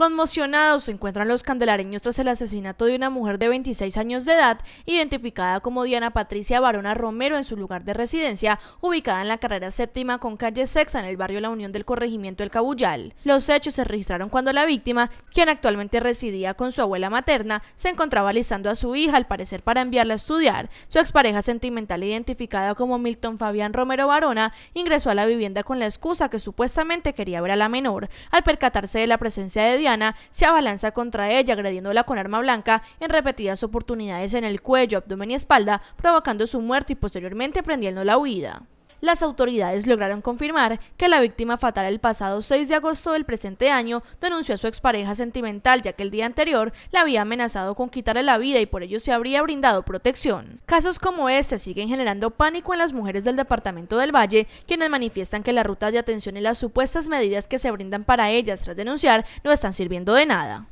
Conmocionados se encuentran los candelareños tras el asesinato de una mujer de 26 años de edad, identificada como Diana Patricia Barona Romero en su lugar de residencia, ubicada en la carrera séptima con calle Sexa, en el barrio La Unión del corregimiento El Cabullal. Los hechos se registraron cuando la víctima, quien actualmente residía con su abuela materna, se encontraba alisando a su hija, al parecer para enviarla a estudiar. Su expareja sentimental, identificada como Milton Fabián Romero Barona, ingresó a la vivienda con la excusa que supuestamente quería ver a la menor. Al percatarse de la presencia de Diana, se abalanza contra ella agrediéndola con arma blanca en repetidas oportunidades en el cuello, abdomen y espalda, provocando su muerte y posteriormente prendiendo la huida las autoridades lograron confirmar que la víctima fatal el pasado 6 de agosto del presente año denunció a su expareja sentimental ya que el día anterior la había amenazado con quitarle la vida y por ello se habría brindado protección. Casos como este siguen generando pánico en las mujeres del departamento del Valle, quienes manifiestan que las rutas de atención y las supuestas medidas que se brindan para ellas tras denunciar no están sirviendo de nada.